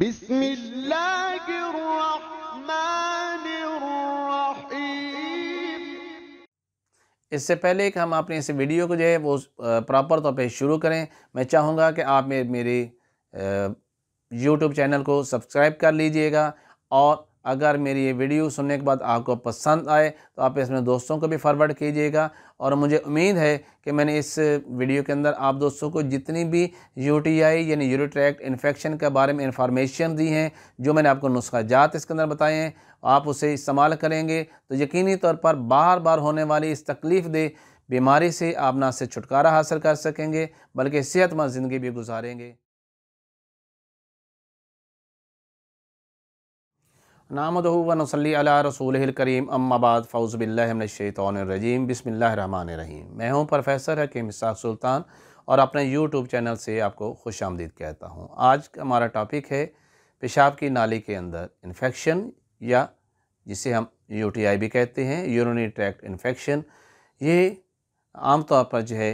بسم الله इससे पहले कि हम अपने इस वीडियो को जो है वो प्रॉपर तौर पे शुरू करें मैं चाहूँगा कि आप मेरे मेरे यूट्यूब चैनल को सब्सक्राइब कर लीजिएगा और अगर मेरी ये वीडियो सुनने के बाद आपको पसंद आए तो आप इसमें दोस्तों को भी फॉरवर्ड कीजिएगा और मुझे उम्मीद है कि मैंने इस वीडियो के अंदर आप दोस्तों को जितनी भी यूटीआई यानी यूरिट्रैक्ट इन्फेक्शन के बारे में इन्फॉर्मेशन दी हैं जो मैंने आपको नुस्खा जात इसके अंदर बताए हैं आप उसे इस्तेमाल करेंगे तो यकीनी तौर पर बार बार होने वाली इस तकलीफ़ दे बीमारी से आप ना से छुटकारा हासिल कर सकेंगे बल्कि सेहतमंद ज़िंदगी भी गुजारेंगे नामदनसली रसूल करीम अम्माबाद फ़ौज़बिल्लाशैतरजीम रहीम मैं हूं प्रोफेसर हकीम इसाक सुल्तान और अपने यूट्यूब चैनल से आपको खुश आमदीद कहता हूं आज हमारा टॉपिक है पेशाब की नाली के अंदर इन्फेक्शन या जिसे हम यू भी कहते हैं यूरिनरी ट्रैक्ट इन्फेक्शन ये आमतौर पर जो है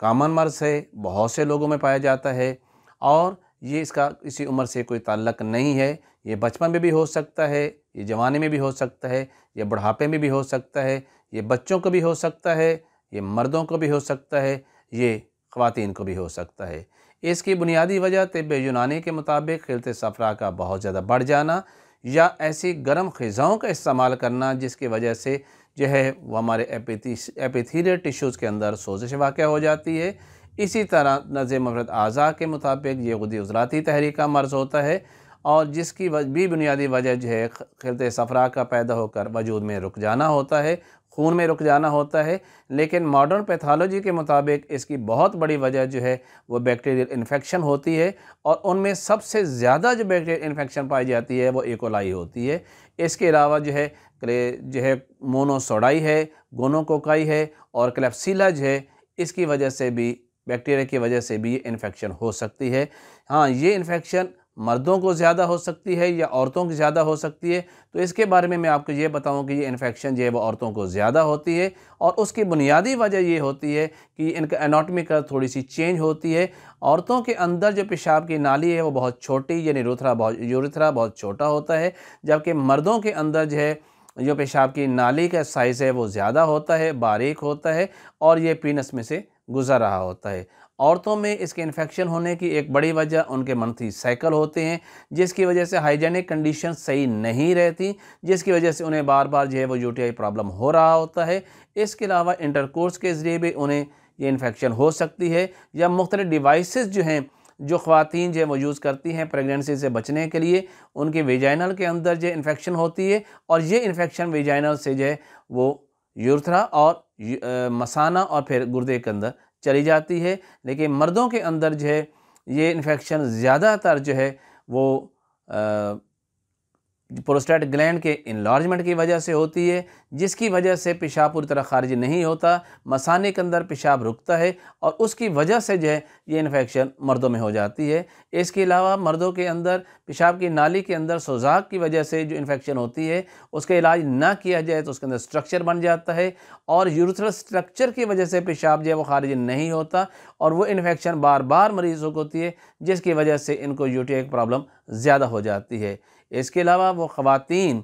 कामन मर्ज़ है बहुत से लोगों में पाया जाता है और ये इसका इसी उम्र से कोई ताल्लक नहीं है ये बचपन में भी हो सकता है ये जवानी में भी हो सकता है ये बुढ़ापे में भी हो सकता है ये बच्चों को भी हो सकता है ये मर्दों को भी हो सकता है ये ख़वान को भी हो सकता है इसकी बुनियादी वजह तब यूनानी के मुताबिक खिलत सफरा का बहुत ज़्यादा बढ़ जाना या ऐसी गर्म ख़ज़ाओं का इस्तेमाल करना जिसकी वजह से जो है वो हमारे एपिथी एपिथीरियल टिश्यूज़ के अंदर सोजिश वाक़ हो जाती है इसी तरह नज़ मफरत अज़ा के मुताबिक ये गुदी उजराती तहरीक का मर्ज़ होता है और जिसकी भी बुनियादी वजह जो है खिलत सफ़रा का पैदा होकर वजूद में रुक जाना होता है खून में रुक जाना होता है लेकिन मॉडर्न पैथोलॉजी के मुताबिक इसकी बहुत बड़ी वजह जो है वो बैक्टीरियल इन्फेक्शन होती है और उनमें सबसे ज़्यादा जो बैक्टीरियल इन्फेक्शन पाई जाती है वो एकोलाई e. होती है इसके अलावा जो है जो है मोनोसोडाई है गोनोकोकाई है और क्लेप्सिला जो है इसकी वजह से भी बैक्टीरिया की वजह से भी ये इन्फेक्शन हो सकती है हाँ ये इन्फेक्शन मर्दों को ज़्यादा हो सकती है या औरतों की ज़्यादा हो सकती है तो इसके बारे में मैं आपको ये बताऊं कि ये इन्फेक्शन जो है वो औरतों को ज़्यादा होती है और उसकी बुनियादी वजह ये होती है कि इनका एनाटमी का थोड़ी सी चेंज होती है औरतों के अंदर जो पेशाब की नाली है वो बहुत छोटी यानी रुथरा बहुत यूरथरा बहुत छोटा होता है जबकि मर्दों के अंदर जो है जो पेशाब की नाली का साइज़ है वो ज़्यादा होता है बारीक होता है और ये पीनस में से गुजर रहा होता है औरतों में इसके इन्फेक्शन होने की एक बड़ी वजह उनके मंथली साइकिल होते हैं जिसकी वजह से हाइजेनिक कंडीशन सही नहीं रहती जिसकी वजह से उन्हें बार बार जो है वो यूटीआई प्रॉब्लम हो रहा होता है इसके अलावा इंटरकोर्स के ज़रिए भी उन्हें ये इन्फेक्शन हो सकती है या मुख्तलि डिवाइस जो हैं जो ख़वान जो है वो यूज़ करती हैं प्रेगनेंसी से बचने के लिए उनके वेजाइनल के अंदर जो इन्फेक्शन होती है और ये इन्फेक्शन वेजाइनल से जो है वो यूरथ्रा और मसाना और फिर गुर्दे के अंदर चली जाती है लेकिन मर्दों के अंदर जो है ये इन्फेक्शन ज़्यादातर जो है वो प्रोस्टेट ग्लैंड के इन्लार्जमेंट की वजह से होती है जिसकी वजह से पेशाब पूरी तरह खारिज नहीं होता मसाने के अंदर पेशाब रुकता है और उसकी वजह से जो है ये इन्फेक्शन मर्दों में हो जाती है इसके अलावा मर्दों के अंदर पेशाब की नाली के अंदर सोजाक की वजह से जो इन्फेक्शन होती है उसका इलाज ना किया जाए तो उसके अंदर स्ट्रक्चर बन जाता है और यूरथल स्ट्रक्चर की वजह से पेशाब जो है वो खारिज नहीं होता और वो इन्फेक्शन बार बार मरीज़ों को होती है जिसकी वजह से इनको यूटी प्रॉब्लम ज़्यादा हो जाती है इसके अलावा वो ख़वान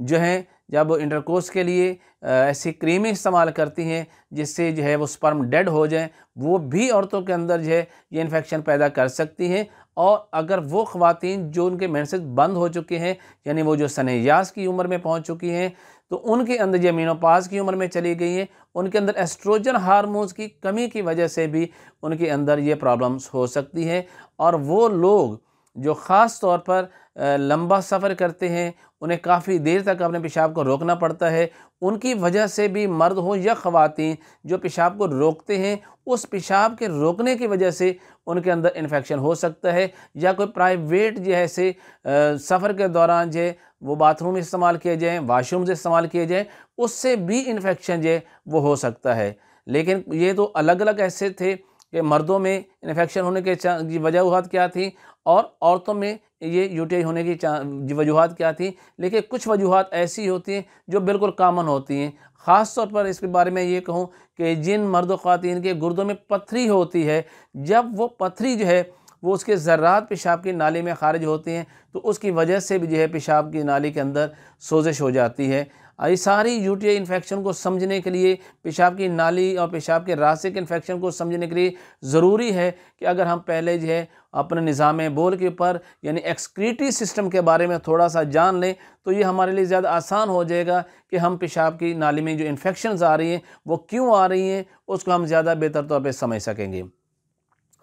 जो हैं जब इंटरकोर्स के लिए ऐसी क्रीमें इस्तेमाल करती हैं जिससे जो है वो स्पर्म डेड हो जाए वो भी औरतों के अंदर जो है ये इन्फेक्शन पैदा कर सकती हैं और अगर वो ख़वान जो उनके मैसेज बंद हो चुके हैं यानी वो जो सनयास की उम्र में पहुंच चुकी हैं तो उनके अंदर जो मीनोपाज की उम्र में चली गई हैं उनके अंदर एस्ट्रोजन हारमोन्स की कमी की वजह से भी उनके अंदर ये प्रॉब्लम्स हो सकती है और वो लोग जो ख़ास तौर पर लंबा सफ़र करते हैं उन्हें काफ़ी देर तक अपने पेशाब को रोकना पड़ता है उनकी वजह से भी मर्द हो या ख़वातीन जो पेशाब को रोकते हैं उस पेशाब के रोकने की वजह से उनके अंदर इन्फेक्शन हो सकता है या कोई प्राइवेट जो है से सफ़र के दौरान जो वो बाथरूम इस्तेमाल किए जाएँ वाशरूम इस्तेमाल किए जाएँ उससे भी इन्फेक्शन जो वो हो सकता है लेकिन ये तो अलग अलग ऐसे थे कि मर्दों में इन्फेक्शन होने के वजूहत क्या थी और औरतों में ये यूटीआई होने की वजूहत क्या थी लेकिन कुछ वजूहत ऐसी होती हैं जो बिल्कुल कामन होती हैं ख़ास तौर पर इसके बारे में ये कहूँ कि जिन मर्द ख़वान के गुर्दों में पथरी होती है जब वो पथरी जो है वो उसके ज़र्रात पेशाब की नाली में खारिज होती हैं तो उसकी वजह से भी जो है पेशाब की नाली के अंदर सोजिश हो जाती है ये सारी टी इन्फेक्शन को समझने के लिए पेशाब की नाली और पेशाब के रास्ते के इन्फेक्शन को समझने के लिए ज़रूरी है कि अगर हम पहले जो है अपने निज़ाम बोल के ऊपर यानी एक्सक्रीटी सिस्टम के बारे में थोड़ा सा जान लें तो ये हमारे लिए ज़्यादा आसान हो जाएगा कि हम पेशाब की नाली में जो इन्फेक्शन आ रही हैं वो क्यों आ रही हैं उसको हम ज़्यादा बेहतर तौर पर समझ सकेंगे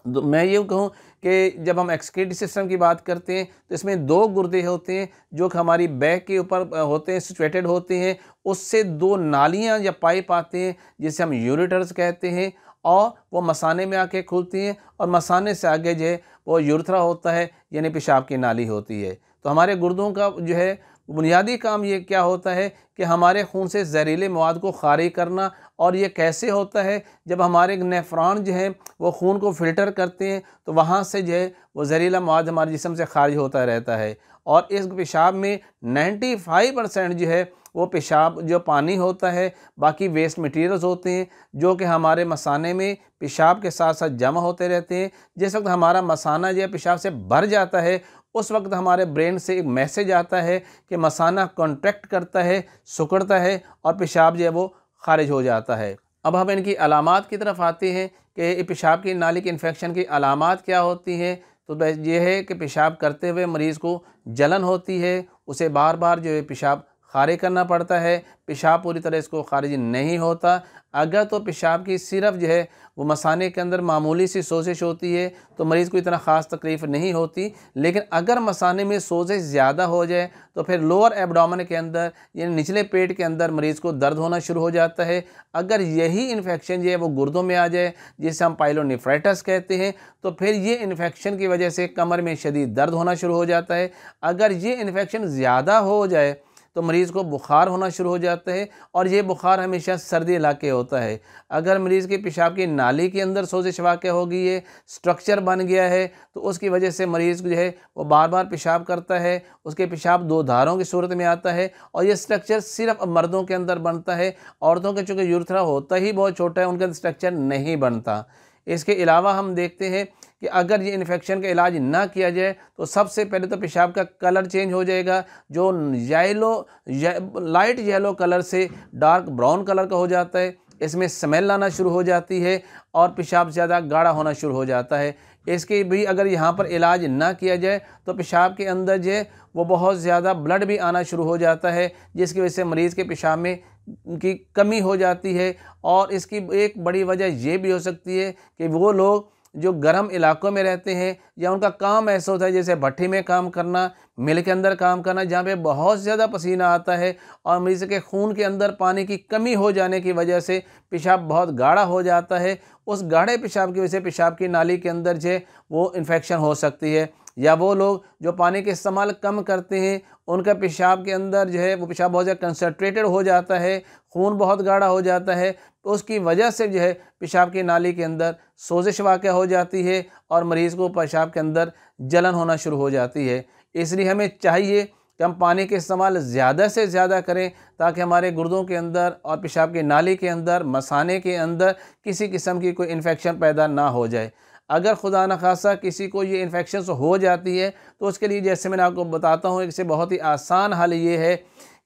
मैं ये कहूँ कि जब हम एक्सक्रेटरी सिस्टम की बात करते हैं तो इसमें दो गुर्दे होते हैं जो कि हमारी बैक के ऊपर होते हैं सिचुएटेड होते हैं उससे दो नालियाँ या पाइप आते हैं जिसे हम यूरिटर्स कहते हैं और वो मसाने में आके खुलती हैं और मसाने से आगे जो है वो यूरथरा होता है यानी पेशाब की नाली होती है तो हमारे गुर्दों का जो है बुनियादी काम ये क्या होता है कि हमारे खून से जहरीले मवाद को खारिज करना और ये कैसे होता है जब हमारे नेफ्रॉन जो हैं वो खून को फ़िल्टर करते हैं तो वहाँ से जो है वो जहरीला मवाद हमारे जिसम से खारिज होता रहता है और इस पेशाब में नाइन्टी फाइव परसेंट जो है वो पेशाब जो पानी होता है बाकी वेस्ट मटेरियल्स होते हैं जो कि हमारे मसाने में पेशाब के साथ साथ जमा होते रहते हैं जिस वक्त हमारा मसाना जो है पेशाब से भर जाता है उस वक्त हमारे ब्रेन से एक मैसेज आता है कि मसाना कॉन्ट्रैक्ट करता है सुकड़ता है और पेशाब जो है वो खारिज हो जाता है अब हम इनकी अलामत की तरफ आते हैं कि पेशाब की नाली के इन्फेक्शन की अलामत क्या होती हैं तो यह है कि पेशाब करते हुए मरीज़ को जलन होती है उसे बार बार जो है पेशाब खारिज करना पड़ता है पेशाब पूरी तरह इसको खारिज नहीं होता अगर तो पेशाब की सिर्फ जो है वो मसाने के अंदर मामूली सी सोजिश होती है तो मरीज़ को इतना ख़ास तकलीफ़ नहीं होती लेकिन अगर मसाने में सोजिश ज़्यादा हो जाए तो फिर लोअर एबडामन के अंदर यानी निचले पेट के अंदर मरीज़ को दर्द होना शुरू हो जाता है अगर यही इन्फेक्शन जो है वो गुर्दों में आ जाए जिसे हम पाइलोनिफ्राइटस कहते हैं तो फिर ये इन्फेक्शन की वजह से कमर में शदीद दर्द होना शुरू हो जाता है अगर ये इन्फेक्शन ज़्यादा हो जाए तो मरीज़ को बुखार होना शुरू हो जाता है और ये बुखार हमेशा सर्दी इलाके होता है अगर मरीज़ के पेशाब की नाली के अंदर सोजिश वाक़ हो गई है स्ट्रक्चर बन गया है तो उसकी वजह से मरीज़ जो है वो बार बार पेशाब करता है उसके पेशाब दो धारों की सूरत में आता है और ये स्ट्रक्चर सिर्फ मर्दों के अंदर बनता है औरतों के चूँकि यूरथरा होता ही बहुत छोटा है उनके अंदर स्ट्रक्चर नहीं बनता इसके अलावा हम देखते हैं कि अगर ये इन्फेक्शन का इलाज ना किया जाए तो सबसे पहले तो पेशाब का कलर चेंज हो जाएगा जो येलो ये, लाइट येलो कलर से डार्क ब्राउन कलर का हो जाता है इसमें स्मेल आना शुरू हो जाती है और पेशाब ज़्यादा गाढ़ा होना शुरू हो जाता है इसके भी अगर यहाँ पर इलाज ना किया जाए तो पेशाब के अंदर जो है वो बहुत ज़्यादा ब्लड भी आना शुरू हो जाता है जिसकी वजह से मरीज़ के पेशाब में की कमी हो जाती है और इसकी एक बड़ी वजह यह भी हो सकती है कि वो लोग जो गर्म इलाकों में रहते हैं या उनका काम ऐसा होता है जैसे भट्टी में काम करना मिल के अंदर काम करना जहाँ पे बहुत ज़्यादा पसीना आता है और मरीज़ के खून के अंदर पानी की कमी हो जाने की वजह से पेशाब बहुत गाढ़ा हो जाता है उस गाढ़े पेशाब की वजह से पेशाब की नाली के अंदर जो वो इन्फेक्शन हो सकती है या वो लोग जो पानी के इस्तेमाल कम करते हैं उनका पेशाब के अंदर जो है वो पेशाब बहुत ज़्यादा कंसनट्रेटेड हो जाता है खून बहुत गाढ़ा हो जाता है तो उसकी वजह से जो है पेशाब की नाली के अंदर सोजिश वाक़ हो जाती है और मरीज़ को पेशाब के अंदर जलन होना शुरू हो जाती है इसलिए हमें चाहिए कि हम पानी के इस्तेमाल ज़्यादा से ज़्यादा करें ताकि हमारे गुर्दों के अंदर और पेशाब के नाली के अंदर मसाने के अंदर किसी किस्म की कोई इन्फेक्शन पैदा ना हो जाए अगर खुदा न खासा किसी को ये इन्फेक्शन हो जाती है तो उसके लिए जैसे मैंने आपको बताता हूँ इससे बहुत ही आसान हल ये है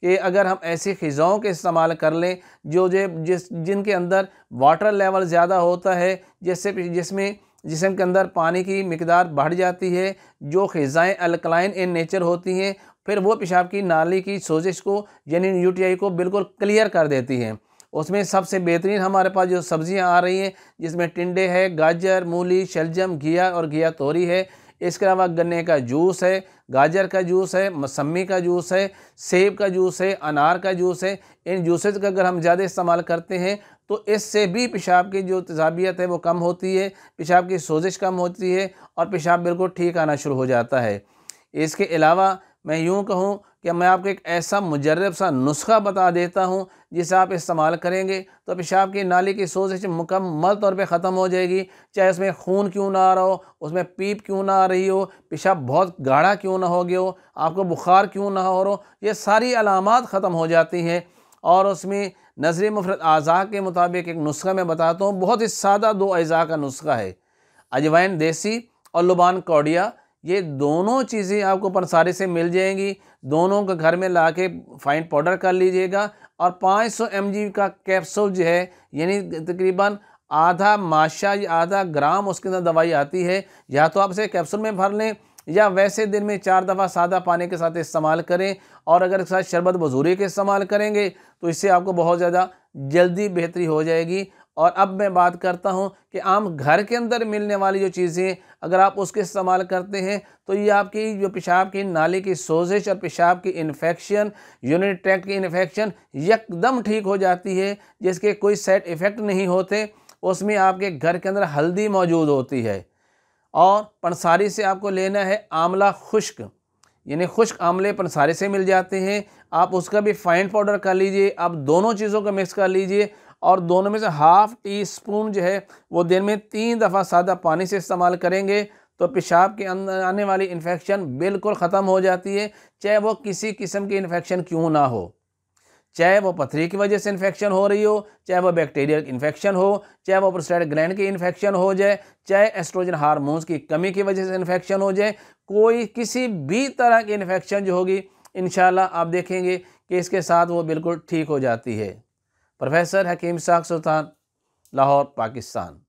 कि अगर हम ऐसी ख़ज़ाओं के इस्तेमाल कर लें जो जो जिस जिनके अंदर वाटर लेवल ज़्यादा होता है जैसे जिसमें जिसम के अंदर पानी की मकदार बढ़ जाती है जो ख़ज़ाएँ अल्कलाइन इन नेचर होती हैं फिर वो पेशाब की नाली की सोजिश को यानी यूटीआई को बिल्कुल क्लियर कर देती हैं उसमें सबसे बेहतरीन हमारे पास जो सब्ज़ियाँ आ रही हैं जिसमें टिंडे है गाजर मूली शलजम घिया और घिया तोरी है इसके अलावा गन्ने का जूस है गाजर का जूस है मौसमी का जूस है सेब का जूस है अनार का जूस है इन जूसेज का अगर हम ज़्यादा इस्तेमाल करते हैं तो इससे भी पेशाब की जो तजाबियत है वो कम होती है पेशाब की सोजिश कम होती है और पेशाब बिल्कुल ठीक आना शुरू हो जाता है इसके अलावा मैं यूँ कहूँ कि मैं आपको एक ऐसा मुजरब सा नुस्खा बता देता हूँ जिसे आप इस्तेमाल करेंगे तो पेशाब की नाली की सोजिश मुकम्मल तौर पे ख़त्म हो जाएगी चाहे उसमें खून क्यों ना आ रहा हो उसमें पीप क्यों ना आ रही हो पेशाब बहुत गाढ़ा क्यों ना हो गया हो आपको बुखार क्यों ना हो रहा ये सारी अलामत ख़त्म हो जाती हैं और उसमें नजर मुफरत अज़ा के मुताबिक एक नुस्खा मैं बताता हूँ बहुत ही सादा दो अज़ा का नुस्खा है अजवाइन देसी और लुबान कौडिया ये दोनों चीज़ें आपको पंसारी से मिल जाएंगी दोनों को घर में ला के फाइन पाउडर कर लीजिएगा और 500 सौ का कैप्सूल जो है यानी तकरीबन आधा माशा या आधा ग्राम उसके अंदर दवाई आती है या तो आप इसे कैप्सूल में भर लें या वैसे दिन में चार दफ़ा सादा पानी के साथ इस्तेमाल करें और अगर साथ शरबत बजूरी के इस्तेमाल करेंगे तो इससे आपको बहुत ज़्यादा जल्दी बेहतरी हो जाएगी और अब मैं बात करता हूँ कि आम घर के अंदर मिलने वाली जो चीज़ें अगर आप उसके इस्तेमाल करते हैं तो ये आपकी जो पेशाब की नाली की सोजिश और पेशाब की इन्फेक्शन यूनिट ट्रैक की इन्फेक्शन यकदम ठीक हो जाती है जिसके कोई साइड इफ़ेक्ट नहीं होते उसमें आपके घर के अंदर हल्दी मौजूद होती है और पंसारी से आपको लेना है आंवला खुश्क यानी खुश्क आंवले पंसारी से मिल जाते हैं आप उसका भी फाइन पाउडर कर लीजिए आप दोनों चीज़ों को मिक्स कर लीजिए और दोनों में से हाफ़ टी स्पून जो है वो दिन में तीन दफ़ा सादा पानी से इस्तेमाल करेंगे तो पेशाब के अंदर आने वाली इन्फेक्शन बिल्कुल ख़त्म हो जाती है चाहे वो किसी किस्म की इन्फेक्शन क्यों ना हो चाहे वो पथरी की वजह से इन्फेक्शन हो रही हो चाहे वो बैक्टीरियल इन्फेक्शन हो चाहे वो प्रोस्टेट ग्लैंड की इन्फेक्शन हो जाए चाहे एस्ट्रोजन हार्मोन्स की कमी की वजह से इन्फेक्शन हो जाए कोई किसी भी तरह की इन्फेक्शन जो होगी इन आप देखेंगे कि इसके साथ वो बिल्कुल ठीक हो जाती है प्रोफेसर हकीम साख सुल्तान लाहौर पाकिस्तान